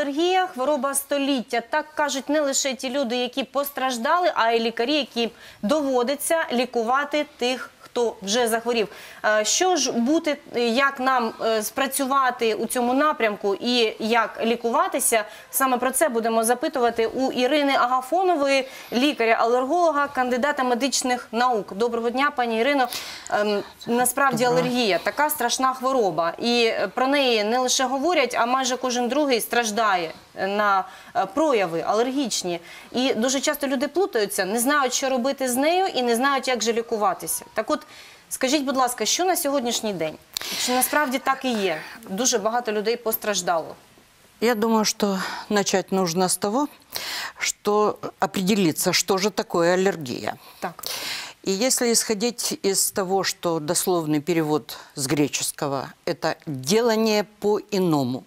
алергія хвороба століття. Так кажуть не лише ті люди, які постраждали, а й лікарі, які доводиться лікувати тих хто вже захворів. Е, що ж бути, е, як нам е, спрацювати у цьому напрямку і як лікуватися? Саме про це будемо запитувати у Ірини Агафонової, лікаря-алерголога, кандидата медичних наук. Доброго дня, пані Ірино. Ем, насправді алергія така страшна хвороба, і про неї не лише говорять, а майже кожен другий страждає на прояви алергічні. І дуже часто люди плутаються, не знають, що робити з нею, і не знають, як же лікуватися. Так, от от скажіть, будь ласка, що на сьогоднішній день? Чи насправді так і є? Дуже багато людей постраждало. Я думаю, что начать нужно с того, что определиться, что же такое аллергия. Так. И если исходить из того, что дословный перевод с греческого – это «делание по-иному»,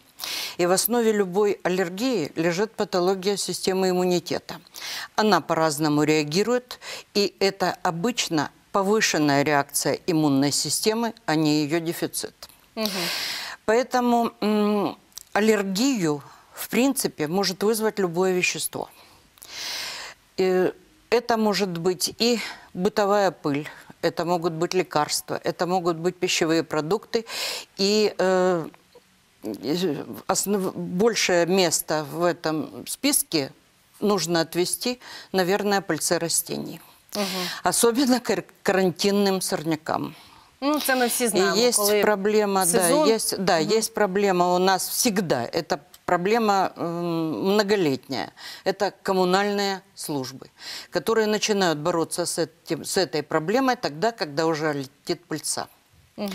и в основе любой аллергии лежит патология системы иммунитета. Она по-разному реагирует, и это обычно повышенная реакция иммунной системы, а не ее дефицит. Угу. Поэтому аллергию, в принципе, может вызвать любое вещество. И это может быть и бытовая пыль, это могут быть лекарства, это могут быть пищевые продукты. И э, большее место в этом списке нужно отвести, наверное, пыльце растений угу. особенно карантинным сорнякам. Ну, это мы все знаем. И Есть коли проблема, сезон... да, есть, да, угу. есть проблема у нас всегда. Это проблема э, многолетняя. Это коммунальные службы, которые начинают бороться с, этим, с этой проблемой тогда, когда уже летит пыльца. Угу.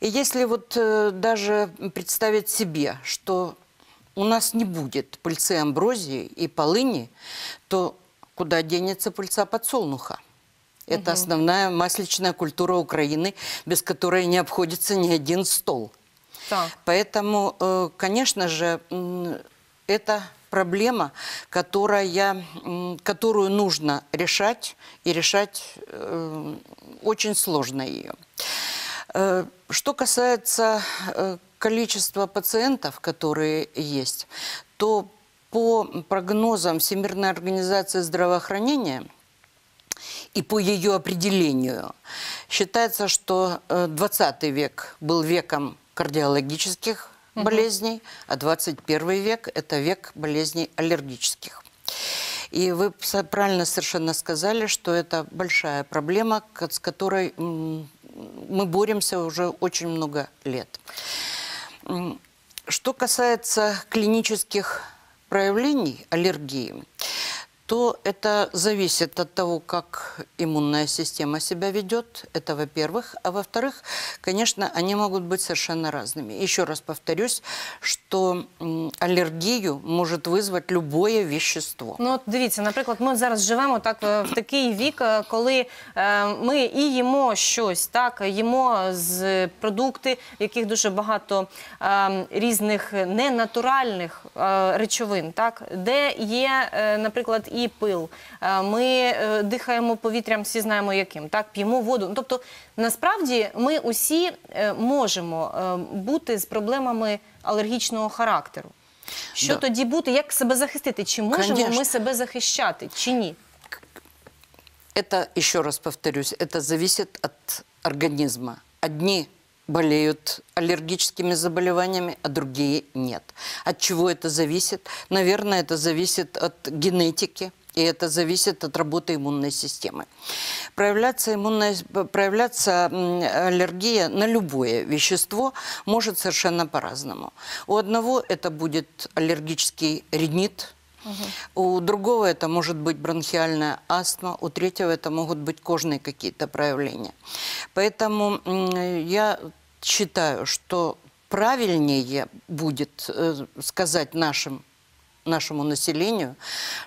И если вот э, даже представить себе, что у нас не будет пыльцы амброзии и полыни, то куда денется пыльца подсолнуха. Это угу. основная масличная культура Украины, без которой не обходится ни один стол. Да. Поэтому, э, конечно же, это проблема, которая, которую нужно решать, и решать э, очень сложно ее. Э, что касается количества пациентов, которые есть, то по прогнозам Всемирной организации здравоохранения и по ее определению, считается, что 20 э, век был веком кардиологических болезней, а 21 век – это век болезней аллергических. И вы правильно совершенно сказали, что это большая проблема, с которой мы боремся уже очень много лет. Что касается клинических проявлений аллергии то это зависит от того, как иммунная система себя ведет. Это во-первых. А во-вторых, конечно, они могут быть совершенно разными. Еще раз повторюсь, что аллергию может визвати любое вещество. Ну, от дивіться, наприклад, ми зараз живемо так е, в такий вік, коли е, ми і їмо щось, так їмо з продукти, яких дуже багато е, різних ненатуральних е, речовин, так де є, е, наприклад, і і пил. Е, ми е, дихаємо повітрям, всі знаємо яким, так п'ємо воду. Ну, тобто, насправді ми усі е, можемо бути з проблемами алергічного характеру. Що да. тоді бути, як себе захистити? Чи можемо Конечно. ми себе захищати, чи ні? Это, еще раз повторюсь, це зависит від організму, одні. болеют аллергическими заболеваниями, а другие нет. От чего это зависит? Наверное, это зависит от генетики, и это зависит от работы иммунной системы. Проявляться, иммунная, проявляться аллергия на любое вещество может совершенно по-разному. У одного это будет аллергический ринит, Угу. У другого это может быть бронхиальная астма, у третьего это могут быть кожные какие-то проявления. Поэтому я считаю, что правильнее будет э, сказать нашим, нашему населению,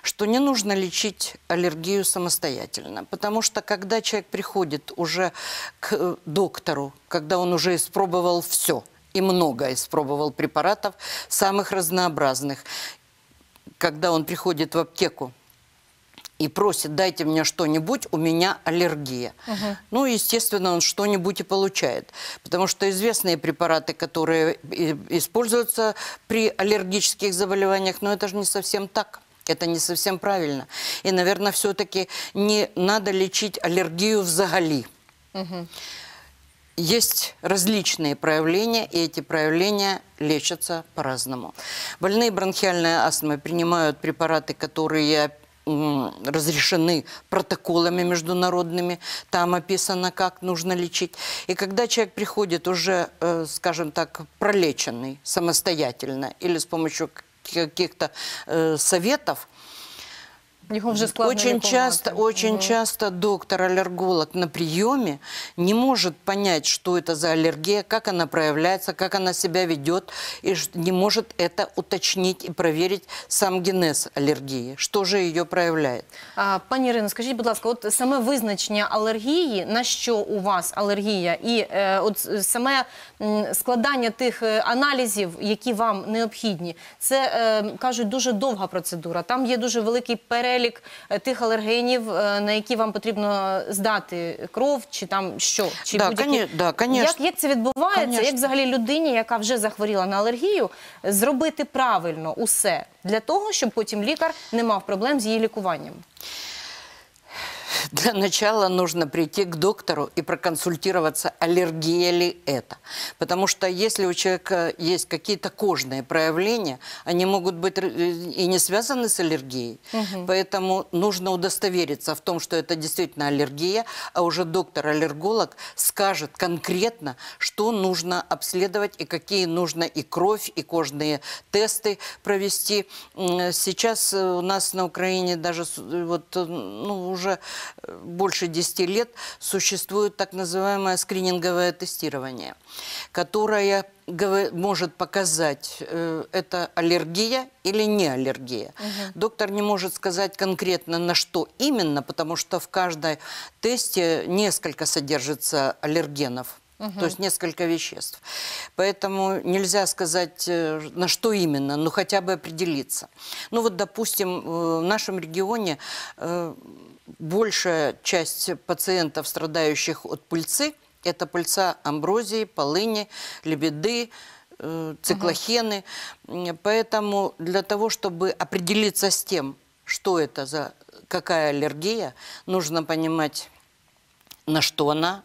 что не нужно лечить аллергию самостоятельно. Потому что когда человек приходит уже к э, доктору, когда он уже испробовал все и много испробовал препаратов самых разнообразных, когда он приходит в аптеку и просит, дайте мне что-нибудь, у меня аллергия. Угу. Ну, естественно, он что-нибудь и получает. Потому что известные препараты, которые используются при аллергических заболеваниях, но это же не совсем так. Это не совсем правильно. И, наверное, все-таки не надо лечить аллергию взагали. Угу. Есть различные проявления, и эти проявления лечатся по-разному. Больные бронхиальной астмой принимают препараты, которые разрешены протоколами международными, там описано, как нужно лечить. И когда человек приходит уже, э, скажем так, пролеченный самостоятельно или с помощью каких-то э, советов, очень часто, очень часто доктор-аллерголог на приеме не может понять, что это за аллергия, как она проявляется, как она себя ведет, и не может это уточнить и проверить сам генез аллергии. что же ее проявляет. А, пані Ірино, скажіть, будь ласка, от саме визначення алергії, на что у вас аллергия, и е, от саме складання тих аналізів, які вам необхідні, це, е, кажуть, дуже довга процедура, там є дуже великий перегляд перелік е, тих алергенів, е, на які вам потрібно здати кров, чи там що? Чи да, коні, да, Як, як це відбувається? Конечно. Як взагалі людині, яка вже захворіла на алергію, зробити правильно усе для того, щоб потім лікар не мав проблем з її лікуванням? Для начала нужно прийти к доктору и проконсультироваться, аллергия ли это. Потому что если у человека есть какие-то кожные проявления, они могут быть э, и не связаны с аллергией. Угу. Поэтому нужно удостовериться в том, что это действительно аллергия, а уже доктор-аллерголог скажет конкретно, что нужно обследовать и какие нужно и кровь, и кожные тесты провести. Сейчас у нас на Украине даже вот, э, ну, уже больше 10 лет существует так называемое скрининговое тестирование, которое может показать, э, это аллергия или не аллергия. Угу. Доктор не может сказать конкретно на что именно, потому что в каждой тесте несколько содержится аллергенов. Угу. То есть несколько веществ. Поэтому нельзя сказать, э, на что именно, но хотя бы определиться. Ну вот, допустим, э, в нашем регионе э, большая часть пациентов, страдающих от пыльцы, это пыльца амброзии, полыни, лебеды, циклохены. Угу. Поэтому для того, чтобы определиться с тем, что это за какая аллергия, нужно понимать, на что она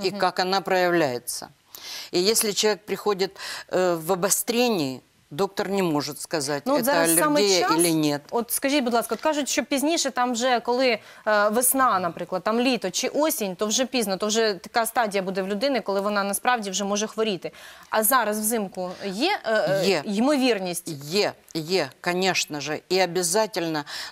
угу. и как она проявляется. И если человек приходит э, в обострении, Доктор не может сказать, ну, це алергія час, или нет. От скажите, будь ласка, от кажуть, що пізніше, там вже коли е, весна, наприклад, там літо чи осінь, то вже пізно, то вже така стадія буде в людини, коли вона насправді вже може хворіти. А зараз взимку є, е, є. ймовірність? Є, є, звісно ж. І обов'язково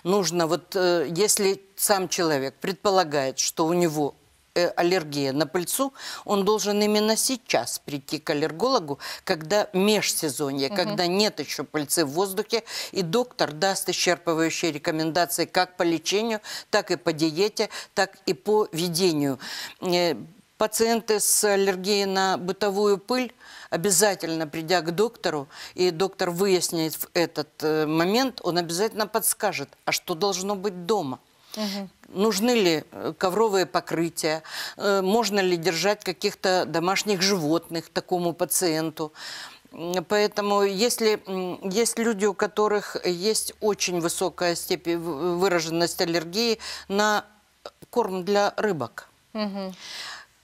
потрібно, от, е, якщо сам чоловік предполагає, що у нього Э, аллергия на пыльцу, он должен именно сейчас прийти к аллергологу, когда межсезонье, угу. когда нет еще пыльцы в воздухе, и доктор даст исчерпывающие рекомендации как по лечению, так и по диете, так и по ведению. Э, пациенты с аллергией на бытовую пыль обязательно придя к доктору, и доктор выяснит этот э, момент, он обязательно подскажет, а что должно быть дома. Угу. Нужны ли э, ковровые покрытия, э, можно ли держать каких-то домашних животных такому пациенту. Поэтому если есть люди, у которых есть очень высокая степень выраженность аллергии на корм для рыбок, угу.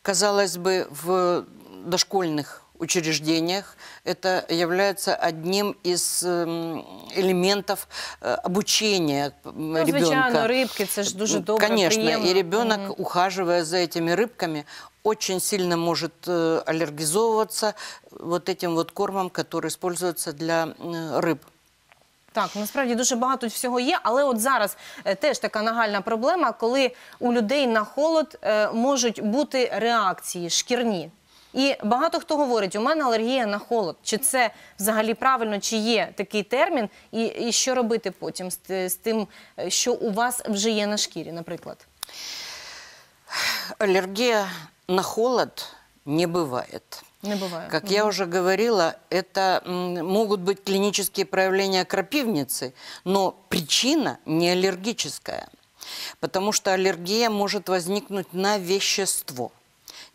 казалось бы, в дошкольных учреждениях. Это является одним из елементів э, обучения э, ну, ребенка. Звичайно, рибки це ж дуже добре. Конечно, приємно. і ребенок mm ухаживая за этими рыбками, очень сильно может э, аллергизовываться вот этим вот кормом, который используется для рыб. Так, ну, насправді дуже багато всього є, але от зараз е, теж така нагальна проблема, коли у людей на холод е, можуть бути реакції шкірні. І багато хто говорить: у мене алергія на холод. Чи це взагалі правильно, чи є такий термін, і, і що робити потім з, з тим, що у вас вже є на шкірі, наприклад? Аллергия на холод не бывает. Не бывает. Как я уже говорила, это могут быть клинические проявления крапивницы, но причина не аллергическая, потому что аллергия может возникнуть на вещество –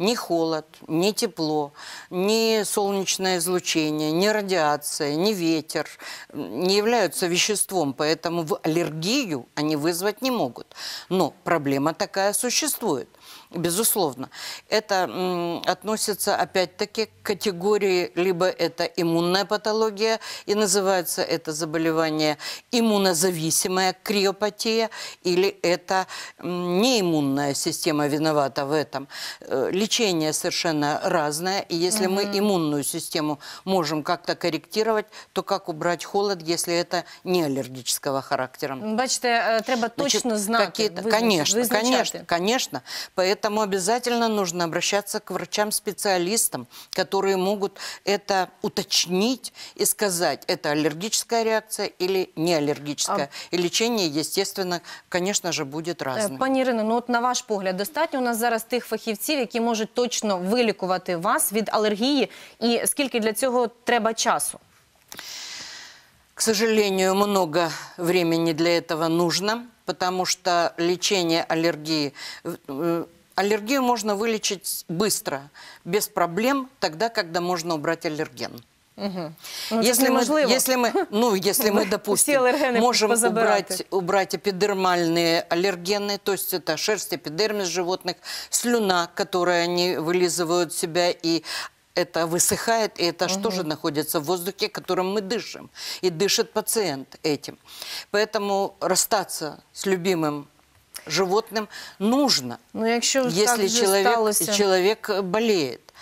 ни холод, ни тепло, ни солнечное излучение, ни радиация, ни ветер не являются веществом, поэтому в аллергию они вызвать не могут. Но проблема такая существует безусловно. Это относится, опять-таки, к категории, либо это иммунная патология, и называется это заболевание иммунозависимая криопатия, или это неиммунная система виновата в этом. Э, лечение совершенно разное, и если угу. мы иммунную систему можем как-то корректировать, то как убрать холод, если это не аллергического характера? Бачите, э, треба точно Значит, знати. Конечно, визначати. конечно, конечно. Поэтому обязательно нужно обращаться к врачам-специалистам, которые могут это уточнить и сказать, это аллергическая реакция или не аллергическая. А... И лечение, естественно, конечно же, будет э, разным. Пані Ірино, ну от на ваш погляд, достатньо у нас зараз тих фахівців, які можуть точно вилікувати вас від алергії, і скільки для цього треба часу? К сожалению, много времени для этого нужно потому что лечение аллергии... Э, аллергию можно вылечить быстро, без проблем, тогда, когда можно убрать аллерген. Угу. если, мы, если ми, ну, если мы, допустим, можем убрать, убрать эпидермальные аллергены, то есть это шерсть, эпидермис животных, слюна, которую они вылизывают себя, и это высыхает, и это угу. что же находится в воздухе, которым мы дышим. И дышит пациент этим. Поэтому расстаться с любимым животным нужно, ну, якщо если человек, человек болеет.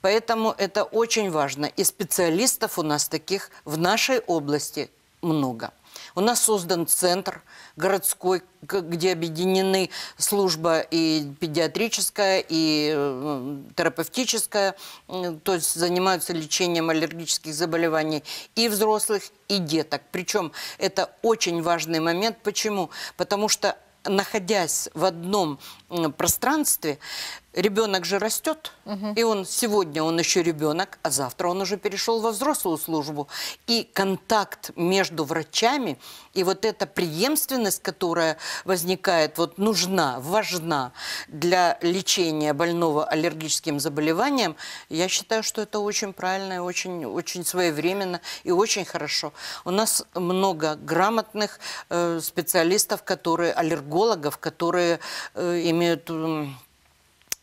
Поэтому это очень важно. И специалистов у нас таких в нашей области много. У нас создан центр городской, где объединены служба и педиатрическая, и э, терапевтическая, то есть занимаются лечением аллергических заболеваний и взрослых, и деток. Причем это очень важный момент. Почему? Потому что находясь в одном пространстве, ребенок же растет, угу. и он сегодня он еще ребенок, а завтра он уже перешел во взрослую службу. И контакт между врачами и вот эта преемственность, которая возникает, вот нужна, важна для лечения больного аллергическим заболеванием, я считаю, что это очень правильно, и очень, очень своевременно и очень хорошо. У нас много грамотных э, специалистов, которые аллергологов, которые э, имеют э,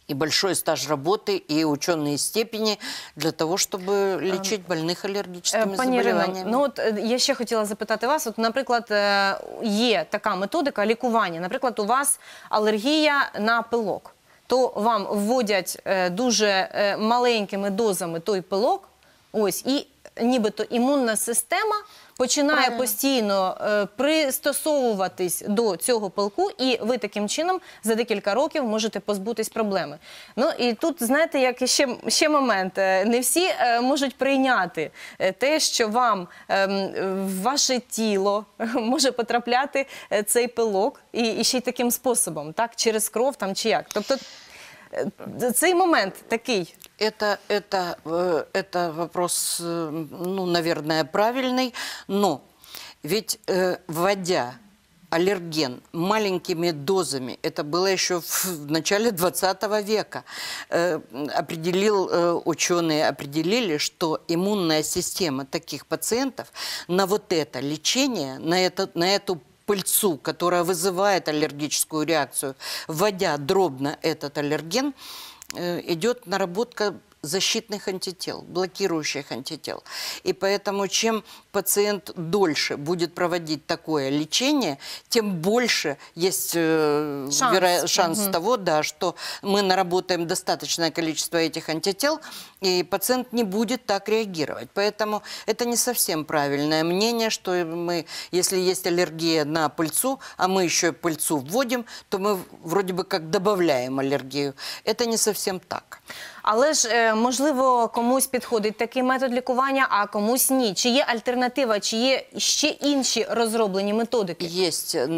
и большой стаж работы, и ученые степени для того, чтобы эм, лечить больных аллергическими э, Пані Ірино, ну от э, я ще хотіла запитати вас. От, наприклад, є э, така методика лікування. Наприклад, у вас алергія на пилок, то вам вводять дуже маленькими дозами той пилок, ось і нібито імунна система. починає Правильно. постійно е, пристосовуватись до цього полку, і ви таким чином за декілька років можете позбутись проблеми. Ну і тут знаєте, як ще ще момент: е, не всі е, можуть прийняти е, те, що вам е, ваше тіло може потрапляти е, цей пилок, і, і ще й таким способом, так через кров там чи як. Тобто Э, цей момент такий. Это, это, э, это вопрос, э, ну, наверное, правильный, но ведь вводя аллерген маленькими дозами, это было еще в начале 20 века, определил, ученые определили, что иммунная система таких пациентов на вот это лечение, на, это, на эту пыльцу, которая вызывает аллергическую реакцию, вводя дробно этот аллерген, э, идет наработка защитных антител, блокирующих антител. И поэтому чем пациент дольше будет проводить такое лечение, тем больше есть э, шанс, веро... шанс угу. того, да, что мы наработаем достаточное количество этих антител, и пациент не будет так реагировать. Поэтому это не совсем правильное мнение, что мы, если есть аллергия на пыльцу, а мы еще пыльцу вводим, то мы вроде бы как добавляем аллергию. Это не совсем так. Але ж е, можливо комусь підходить такий метод лікування, а комусь ні. Чи є альтернатива, чи є ще інші розроблені методики? Є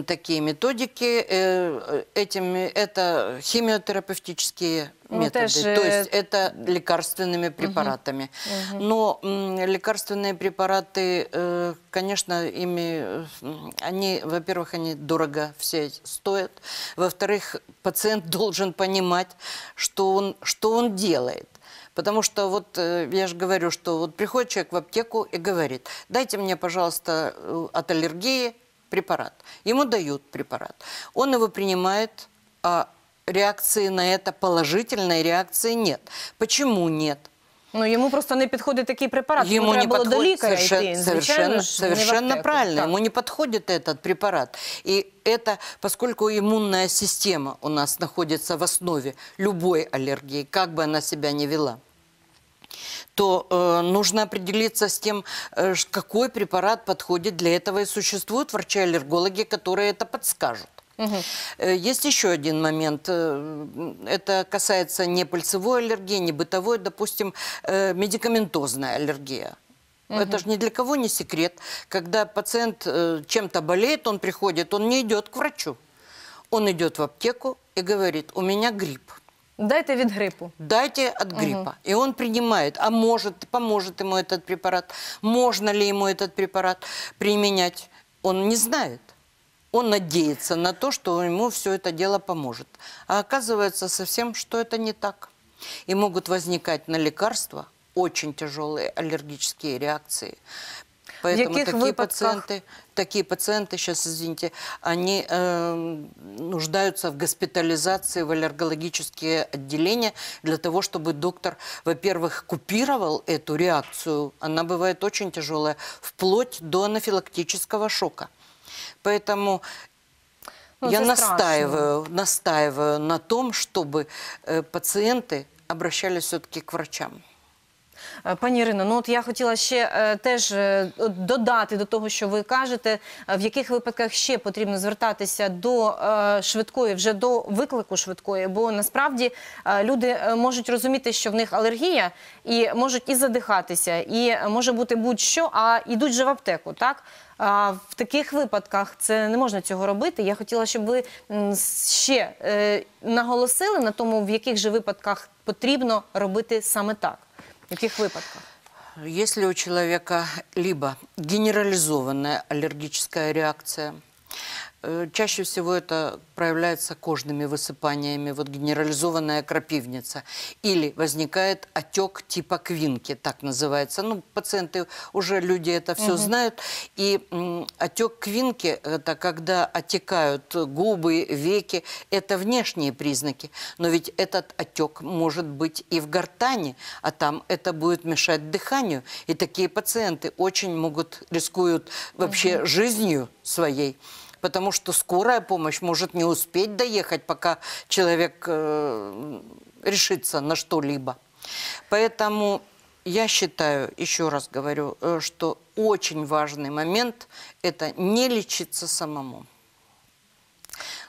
такі методики. Це э, э, хіміотерапевтичні Ну, методы. Ну, теж... То есть это лекарственными препаратами. Угу. Но лекарственные препараты, э, конечно, ими, э, они, во-первых, они дорого все стоят. Во-вторых, пациент должен понимать, что он, что он делает. Потому что вот э, я же говорю, что вот приходит человек в аптеку и говорит, дайте мне, пожалуйста, от аллергии препарат. Ему дают препарат. Он его принимает, а реакции на это положительной реакции нет. Почему нет? Ну, ему просто не подходит такие препараты. Ему, не было подходит, до ну, совершенно, идти. Совершенно, совершенно правильно. Так. Ему не подходит этот препарат. И это, поскольку иммунная система у нас находится в основе любой аллергии, как бы она себя ни вела то э, нужно определиться с тем, э, какой препарат подходит для этого. И существуют врачи-аллергологи, которые это подскажут. Угу. Есть еще один момент. Э, это касается не пыльцевой аллергии, не бытовой, допустим, э, медикаментозная аллергия. Угу. Это же ни для кого не секрет. Когда пациент чем-то болеет, он приходит, он не идет к врачу. Он идет в аптеку и говорит, у меня грипп. Дайте от гриппа. Дайте от гриппа. Угу. И он принимает. А может, поможет ему этот препарат? Можно ли ему этот препарат применять? Он не знает он надеется на то, что ему все это дело поможет. А оказывается совсем, что это не так. И могут возникать на лекарства очень тяжелые аллергические реакции. Поэтому такие пациенты, такие пациенты сейчас, извините, они э, нуждаются в госпитализации в аллергологические отделения для того, чтобы доктор, во-первых, купировал эту реакцию, она бывает очень тяжелая, вплоть до анафилактического шока. Поэтому ну, я настаиваю, настаиваю на том, чтобы э, пациенты обращались все-таки к врачам. Е, пані Ірино, ну от я хотіла ще е, теж е, додати до того, що ви кажете, в яких випадках ще потрібно звертатися до швидкої, вже до виклику швидкої, бо насправді люди можуть розуміти, що в них алергія, і можуть і задихатися, і може бути будь-що, а йдуть же в аптеку, так. в таких випадках це не можна цього робити. Я хотіла, щоб ви ще наголосили на тому, в яких же випадках потрібно робити саме так. В каких выпадков? Если у человека либо генерализованная аллергическая реакция, Э, чаще всего это проявляется кожными высыпаниями, вот генерализованная крапивница. Или возникает отек типа квинки, так называется. Ну, пациенты, уже люди это все угу. знают. И отек квинки, это когда отекают губы, веки, это внешние признаки. Но ведь этот отек может быть и в гортане, а там это будет мешать дыханию. И такие пациенты очень могут, рискуют вообще угу. жизнью своей потому что скорая помощь может не успеть доехать, пока человек э, решится на что-либо. Поэтому я считаю, еще раз говорю, э, что очень важный момент – это не лечиться самому.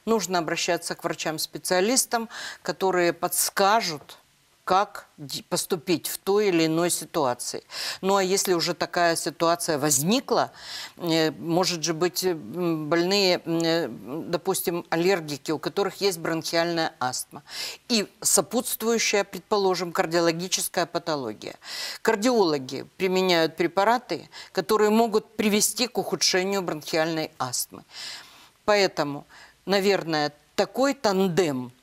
Нужно обращаться к врачам-специалистам, которые подскажут – как поступить в той или иной ситуации. Ну а если уже такая ситуация возникла, э, может же быть э, больные, э, допустим, аллергики, у которых есть бронхиальная астма и сопутствующая, предположим, кардиологическая патология. Кардиологи применяют препараты, которые могут привести к ухудшению бронхиальной астмы. Поэтому, наверное, такой тандем –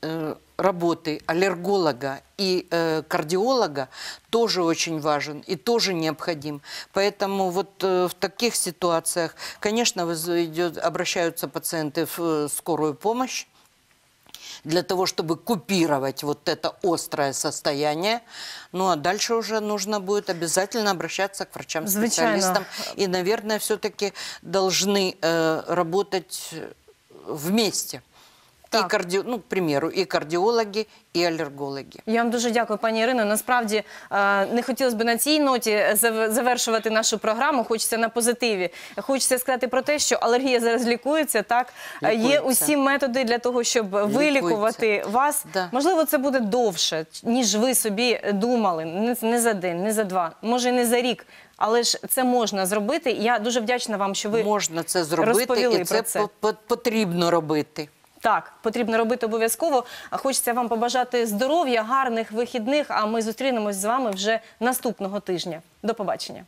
Э, работы аллерголога и э, кардиолога тоже очень важен и тоже необходим. Поэтому вот э, в таких ситуациях, конечно, идет, обращаются пациенты в э, скорую помощь для того, чтобы купировать вот это острое состояние. Ну а дальше уже нужно будет обязательно обращаться к врачам-специалистам. И, наверное, все-таки должны э, работать э, вместе. Так. І карді... ну, к примеру, і кардіологи, і алергологи. Я вам дуже дякую, пані Ірино. Насправді е, не хотілося б на цій ноті завершувати нашу програму. Хочеться на позитиві. Хочеться сказати про те, що алергія зараз лікується. Так е, лікується. є усі методи для того, щоб лікується. вилікувати вас. Да. Можливо, це буде довше, ніж ви собі думали. Не за день, не за два, може не за рік. Але ж це можна зробити. Я дуже вдячна вам, що ви можна це зробити, і це, про це потрібно робити. Так, потрібно робити обов'язково. А хочеться вам побажати здоров'я, гарних вихідних. А ми зустрінемось з вами вже наступного тижня. До побачення.